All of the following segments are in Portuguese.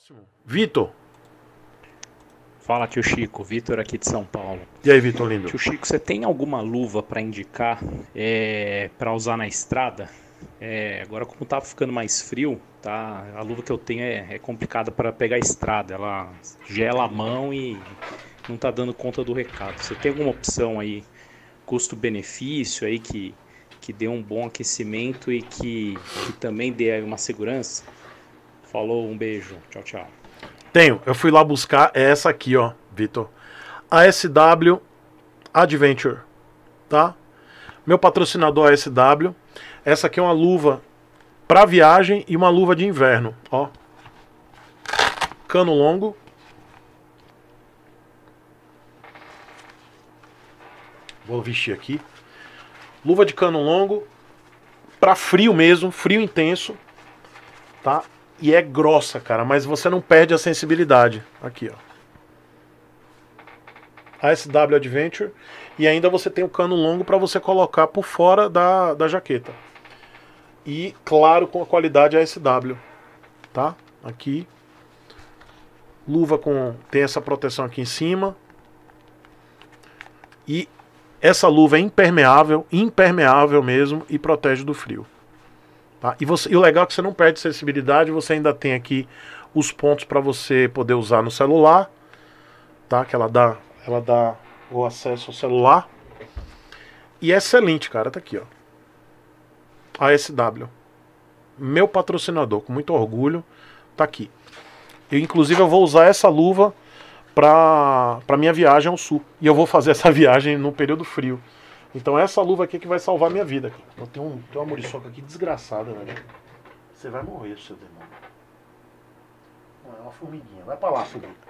Próximo, Vitor. Fala, tio Chico. Vitor aqui de São Paulo. E aí, Vitor Lindo? Tio Chico, você tem alguma luva para indicar é, para usar na estrada? É, agora, como tá ficando mais frio, tá? A luva que eu tenho é, é complicada para pegar a estrada. Ela gela a mão e não tá dando conta do recado. Você tem alguma opção aí, custo-benefício aí que que dê um bom aquecimento e que, que também dê uma segurança? Falou, um beijo. Tchau, tchau. Tenho. Eu fui lá buscar é essa aqui, ó, Vitor. A SW Adventure, tá? Meu patrocinador é SW. Essa aqui é uma luva para viagem e uma luva de inverno, ó. Cano longo. Vou vestir aqui. Luva de cano longo para frio mesmo, frio intenso, tá? e é grossa, cara, mas você não perde a sensibilidade. Aqui, ó. ASW Adventure. E ainda você tem o cano longo para você colocar por fora da, da jaqueta. E, claro, com a qualidade ASW. Tá? Aqui. Luva com... Tem essa proteção aqui em cima. E essa luva é impermeável, impermeável mesmo, e protege do frio. Tá? E, você, e o legal é que você não perde sensibilidade, você ainda tem aqui os pontos para você poder usar no celular, tá? Que ela dá, ela dá o acesso ao celular. E é excelente, cara, tá aqui, ó. A SW. Meu patrocinador, com muito orgulho, tá aqui. Eu, inclusive eu vou usar essa luva para para minha viagem ao sul. E eu vou fazer essa viagem no período frio. Então essa luva aqui é que vai salvar minha vida. Então, tem, um, tem uma muriçoca aqui desgraçada, né? Você vai morrer, seu demônio. Não, é uma formiguinha. Vai pra lá, formiguinha.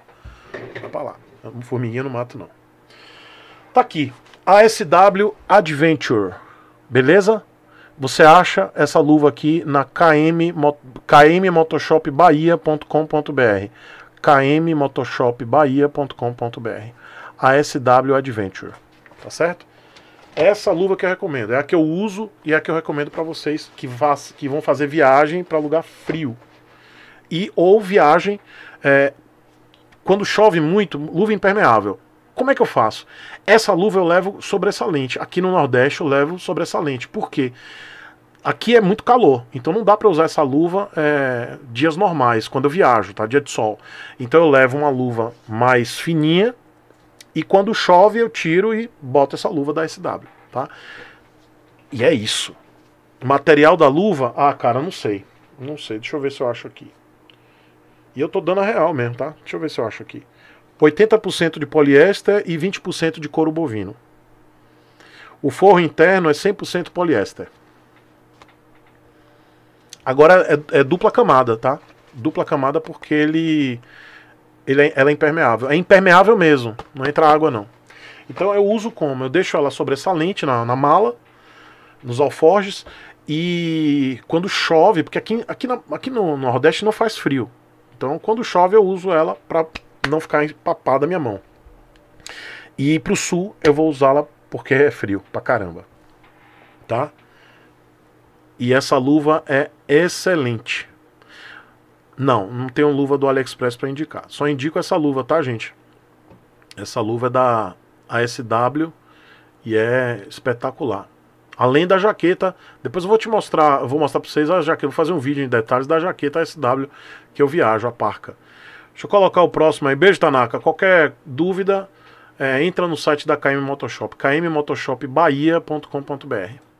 Vai pra lá. Uma formiguinha não mato, não. Tá aqui. ASW Adventure. Beleza? Você acha essa luva aqui na KM, kmmotosshopbahia.com.br kmmotosshopbahia.com.br ASW Adventure. Tá certo? Essa luva que eu recomendo, é a que eu uso e é a que eu recomendo para vocês que, faz, que vão fazer viagem para lugar frio. E ou viagem é, quando chove muito, luva impermeável. Como é que eu faço? Essa luva eu levo sobressalente. Aqui no Nordeste eu levo sobressalente. Por quê? Aqui é muito calor, então não dá para usar essa luva é, dias normais, quando eu viajo, tá? Dia de sol. Então eu levo uma luva mais fininha e quando chove, eu tiro e boto essa luva da SW, tá? E é isso. Material da luva? Ah, cara, não sei. Não sei, deixa eu ver se eu acho aqui. E eu tô dando a real mesmo, tá? Deixa eu ver se eu acho aqui. 80% de poliéster e 20% de couro bovino. O forro interno é 100% poliéster. Agora é, é, dupla camada, tá? Dupla camada porque ele ele é, ela é impermeável. É impermeável mesmo, não entra água não. Então eu uso como? Eu deixo ela sobressalente na, na mala, nos alforjes, e quando chove, porque aqui, aqui, na, aqui no, no Nordeste não faz frio. Então quando chove eu uso ela para não ficar empapada a minha mão. E pro sul eu vou usá-la porque é frio pra caramba. Tá? E essa luva é excelente. Não, não tenho luva do AliExpress para indicar. Só indico essa luva, tá, gente? Essa luva é da ASW e é espetacular. Além da jaqueta, depois eu vou te mostrar, vou mostrar para vocês a jaqueta, vou fazer um vídeo em detalhes da jaqueta ASW que eu viajo, a parca. Deixa eu colocar o próximo aí. Beijo, Tanaka. Qualquer dúvida, é, entra no site da KM Motoshop, kmmotosshopbahia.com.br.